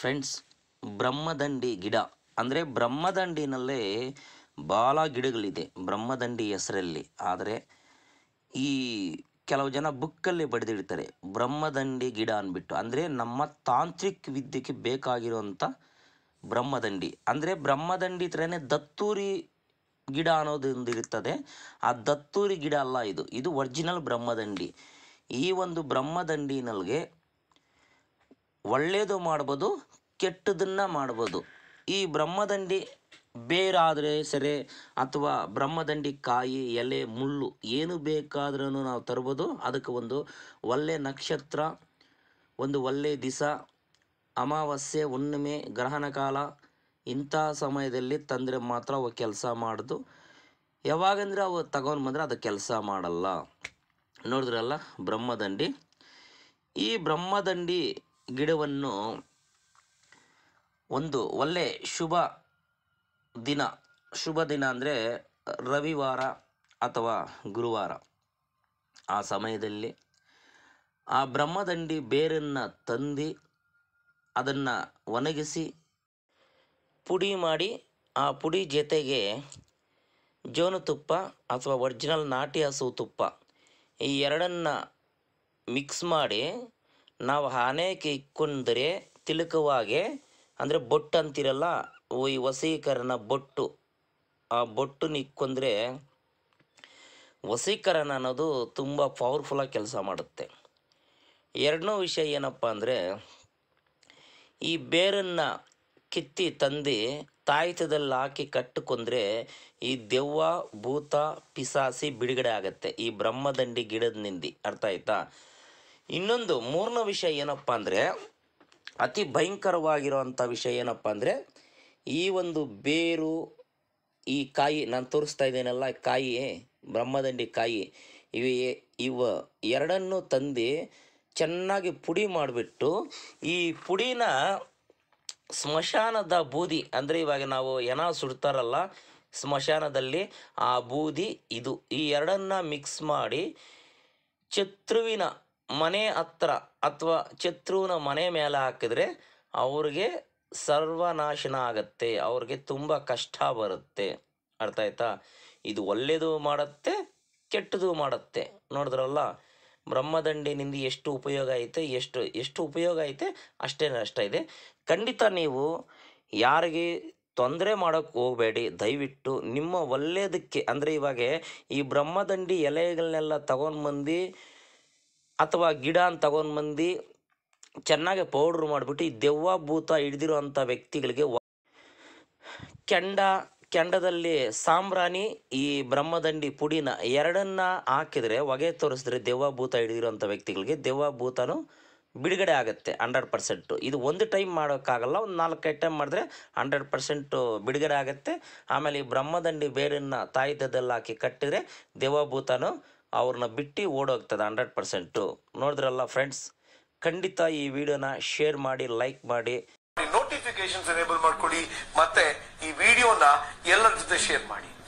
friends ಬ್ರಹ್ಮದಂಡಿ ಗಿಡ ಅಂದರೆ ಬ್ರಹ್ಮದಂಡಿನಲ್ಲೇ ಭಾಳ ಗಿಡಗಳಿದೆ ಬ್ರಹ್ಮದಂಡಿ ಹೆಸರಲ್ಲಿ ಆದರೆ ಈ ಕೆಲವು ಜನ ಬುಕ್ಕಲ್ಲಿ ಬಡಿದಿಡ್ತಾರೆ ಬ್ರಹ್ಮದಂಡಿ ಗಿಡ ಅಂದ್ಬಿಟ್ಟು ಅಂದರೆ ನಮ್ಮ ತಾಂತ್ರಿಕ ವಿದ್ಯೆಗೆ ಬೇಕಾಗಿರುವಂಥ ಬ್ರಹ್ಮದಂಡಿ ಅಂದರೆ ಬ್ರಹ್ಮದಂಡಿ ಥರನೆ ದತ್ತೂರಿ ಗಿಡ ಅನ್ನೋದೊಂದು ಇರುತ್ತದೆ ಆ ದತ್ತೂರಿ ಗಿಡ ಅಲ್ಲ ಇದು ಇದು ಒರಿಜಿನಲ್ ಬ್ರಹ್ಮದಂಡಿ ಈ ಒಂದು ಬ್ರಹ್ಮದಂಡಿನಲ್ಲಿಗೆ ಒಳ್ಳೆಯದು ಮಾಡ್ಬೋದು ಕೆಟ್ಟದನ್ನ ಮಾಡ್ಬೋದು ಈ ಬ್ರಹ್ಮದಂಡಿ ಬೇರಾದರೆ ಸರಿ ಅಥವಾ ಬ್ರಹ್ಮದಂಡಿ ಕಾಯಿ ಎಲೆ ಮುಳ್ಳು ಏನು ಬೇಕಾದ್ರೂ ನಾವು ತರ್ಬೋದು ಅದಕ್ಕೆ ಒಂದು ಒಳ್ಳೆ ನಕ್ಷತ್ರ ಒಂದು ಒಳ್ಳೆ ದಿಸ ಅಮಾವಾಸ್ಯೆ ಹುಣ್ಣಿಮೆ ಗ್ರಹಣ ಕಾಲ ಇಂಥ ಸಮಯದಲ್ಲಿ ತಂದರೆ ಮಾತ್ರ ಅವು ಕೆಲಸ ಮಾಡೋದು ಯಾವಾಗಂದರೆ ಅವು ತಗೊಂಡು ಬಂದರೆ ಅದು ಕೆಲಸ ಮಾಡಲ್ಲ ನೋಡಿದ್ರಲ್ಲ ಬ್ರಹ್ಮದಂಡಿ ಈ ಬ್ರಹ್ಮದಂಡಿ ಗಿಡವನ್ನು ಒಂದು ಒಳ್ಳೆ ಶುಭ ದಿನ ಶುಭ ದಿನ ಅಂದರೆ ರವಿವಾರ ಅಥವಾ ಗುರುವಾರ ಆ ಸಮಯದಲ್ಲಿ ಆ ಬ್ರಹ್ಮದಂಡಿ ಬೇರನ್ನು ತಂದು ಅದನ್ನು ಒಣಗಿಸಿ ಪುಡಿ ಮಾಡಿ ಆ ಪುಡಿ ಜೊತೆಗೆ ಜೋನುತುಪ್ಪ ಅಥವಾ ಒರ್ಜಿನಲ್ ನಾಟಿ ಹಸು ತುಪ್ಪ ಈ ಎರಡನ್ನು ಮಿಕ್ಸ್ ಮಾಡಿ ನಾವು ಹಾನೇಕೆ ಇಕ್ಕೊಂಡ್ರೆ ತಿಳುಕವಾಗೆ ಅಂದರೆ ಬೊಟ್ಟು ಅಂತಿರಲ್ಲ ಈ ವಸೀಕರಣ ಬೊಟ್ಟು ಆ ಬೊಟ್ಟು ನಿಕ್ಕೊಂಡ್ರೆ ವಸೀಕರಣ ಅನ್ನೋದು ತುಂಬ ಪವರ್ಫುಲ್ಲಾಗಿ ಕೆಲಸ ಮಾಡುತ್ತೆ ಎರಡನೇ ವಿಷಯ ಏನಪ್ಪ ಅಂದರೆ ಈ ಬೇರನ್ನು ಕಿತ್ತಿ ತಂದು ತಾಯಿತದಲ್ಲಿ ಹಾಕಿ ಕಟ್ಟಿಕೊಂಡ್ರೆ ಈ ದೆವ್ವ ಭೂತ ಪಿಸಾಸಿ ಬಿಡುಗಡೆ ಆಗುತ್ತೆ ಈ ಬ್ರಹ್ಮದಂಡಿ ಗಿಡದ ನಿಂದಿ ಅರ್ಥ ಆಯ್ತಾ ಇನ್ನೊಂದು ಮೂರನೇ ವಿಷಯ ಏನಪ್ಪ ಅಂದರೆ ಅತಿ ಭಯಂಕರವಾಗಿರುವಂಥ ವಿಷಯ ಏನಪ್ಪ ಅಂದರೆ ಈ ಒಂದು ಬೇರು ಈ ಕಾಯಿ ನಾನು ತೋರಿಸ್ತಾ ಇದ್ದೇನಲ್ಲ ಕಾಯಿ ಬ್ರಹ್ಮದಂಡಿ ಕಾಯಿ ಇವೇ ಇವ ಎರಡನ್ನು ತಂದು ಚೆನ್ನಾಗಿ ಪುಡಿ ಮಾಡಿಬಿಟ್ಟು ಈ ಪುಡಿನ ಸ್ಮಶಾನದ ಬೂದಿ ಅಂದರೆ ಇವಾಗ ನಾವು ಏನ ಸುಡ್ತಾರಲ್ಲ ಸ್ಮಶಾನದಲ್ಲಿ ಆ ಬೂದಿ ಇದು ಈ ಎರಡನ್ನ ಮಿಕ್ಸ್ ಮಾಡಿ ಚತ್ರುವಿನ ಮನೆ ಹತ್ರ ಅಥವಾ ಶತ್ರುವಿನ ಮನೆ ಮೇಲೆ ಹಾಕಿದ್ರೆ ಅವ್ರಿಗೆ ಸರ್ವನಾಶನ ಆಗತ್ತೆ ಅವ್ರಿಗೆ ತುಂಬ ಕಷ್ಟ ಬರುತ್ತೆ ಅರ್ಥ ಆಯ್ತಾ ಇದು ಒಳ್ಳೆಯದು ಮಾಡುತ್ತೆ ಕೆಟ್ಟದು ಮಾಡುತ್ತೆ ನೋಡಿದ್ರಲ್ಲ ಬ್ರಹ್ಮದಂಡಿನಿಂದ ಎಷ್ಟು ಉಪಯೋಗ ಐತೆ ಎಷ್ಟು ಎಷ್ಟು ಉಪಯೋಗ ಐತೆ ಅಷ್ಟೇ ನಷ್ಟ ಇದೆ ಖಂಡಿತ ನೀವು ಯಾರಿಗೆ ತೊಂದರೆ ಮಾಡೋಕ್ಕೆ ಹೋಗಬೇಡಿ ದಯವಿಟ್ಟು ನಿಮ್ಮ ಒಳ್ಳೆಯದಕ್ಕೆ ಅಂದರೆ ಇವಾಗ ಈ ಬ್ರಹ್ಮದಂಡಿ ಎಲೆಗಳನ್ನೆಲ್ಲ ತಗೊಂಡು ಬಂದು ಅಥವಾ ಗಿಡ ಅಂತ ತಗೊಂಡು ಬಂದು ಚೆನ್ನಾಗಿ ಪೌಡ್ರ್ ಮಾಡಿಬಿಟ್ಟು ಈ ದೆವ್ವ ಭೂತ ಹಿಡಿದಿರುವಂಥ ವ್ಯಕ್ತಿಗಳಿಗೆ ಕೆಂಡ ಕೆಂಡದಲ್ಲಿ ಸಾಂಬ್ರಾಣಿ ಈ ಬ್ರಹ್ಮದಂಡಿ ಪುಡಿನ ಎರಡನ್ನ ಹಾಕಿದರೆ ಹೊಗೆ ತೋರಿಸಿದ್ರೆ ದೆವ್ವ ಭೂತ ಹಿಡಿದಿರುವಂಥ ವ್ಯಕ್ತಿಗಳಿಗೆ ದೆವ್ವ ಭೂತನೂ ಬಿಡುಗಡೆ ಆಗುತ್ತೆ ಹಂಡ್ರೆಡ್ ಪರ್ಸೆಂಟು ಇದು ಒಂದು ಟೈಮ್ ಮಾಡೋಕ್ಕಾಗಲ್ಲ ಒಂದು ನಾಲ್ಕೈದು ಟೈಮ್ ಮಾಡಿದ್ರೆ ಹಂಡ್ರೆಡ್ ಪರ್ಸೆಂಟು ಬಿಡುಗಡೆ ಆಗುತ್ತೆ ಆಮೇಲೆ ಈ ಬ್ರಹ್ಮದಂಡಿ ಬೇರನ್ನು ತಾಯ್ದದ್ದಲ್ಲಿ ಹಾಕಿ ಕಟ್ಟಿದರೆ ದೇವಭೂತನು ಅವ್ರನ್ನ ಬಿಟ್ಟು ಓಡೋಗ್ತದೆ ಹಂಡ್ರೆಡ್ ಪರ್ಸೆಂಟು ನೋಡಿದ್ರಲ್ಲ ಫ್ರೆಂಡ್ಸ್ ಖಂಡಿತ ಈ ವಿಡಿಯೋನ ಶೇರ್ ಮಾಡಿ ಲೈಕ್ ಮಾಡಿ ನೋಟಿಫಿಕೇಶನ್ ಎನೇಬಲ್ ಮಾಡ್ಕೊಡಿ ಮತ್ತೆ ಈ ವಿಡಿಯೋನ ಎಲ್ಲರ ಜೊತೆ ಶೇರ್ ಮಾಡಿ